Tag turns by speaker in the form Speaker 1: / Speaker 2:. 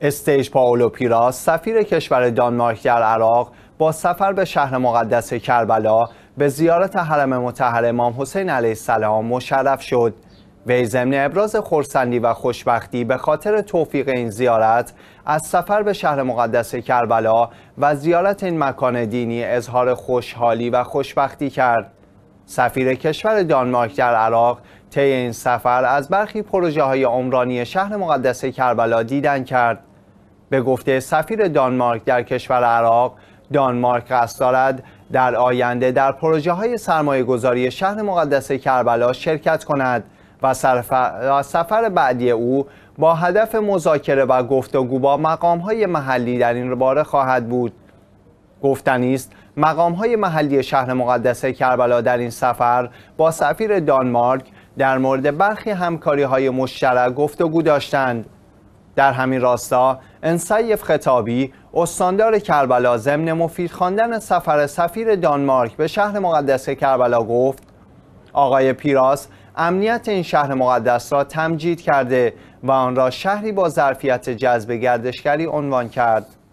Speaker 1: استیج پاولو پیراس سفیر کشور دانمارک در عراق با سفر به شهر مقدس کربلا به زیارت حرم مطهر امام حسین علیه السلام مشرف شد وی ضمن ابراز خورسندی و خوشبختی به خاطر توفیق این زیارت از سفر به شهر مقدس کربلا و زیارت این مکان دینی اظهار خوشحالی و خوشبختی کرد سفیر کشور دانمارک در عراق طی این سفر از برخی پروژه های عمرانی شهر مقدس کربلا دیدن کرد به گفته سفیر دانمارک در کشور عراق دانمارک قصد دارد در آینده در پروژه های سرمایه گذاری شهر مقدس کربلا شرکت کند و, سفر بعدی او با هدف مذاکره و گفتگو با مقام های محلی در این باره خواهد بود گفتنیست مقام های محلی شهر مقدس کربلا در این سفر با سفیر دانمارک در مورد برخی همکاری های مشترک گفتگو داشتند. در همین راستا انسیف خطابی استاندار کربلا ضمن مفید خواندن سفر سفیر دانمارک به شهر مقدس کربلا گفت آقای پیراس امنیت این شهر مقدس را تمجید کرده و آن را شهری با ظرفیت جذب گردشگری عنوان کرد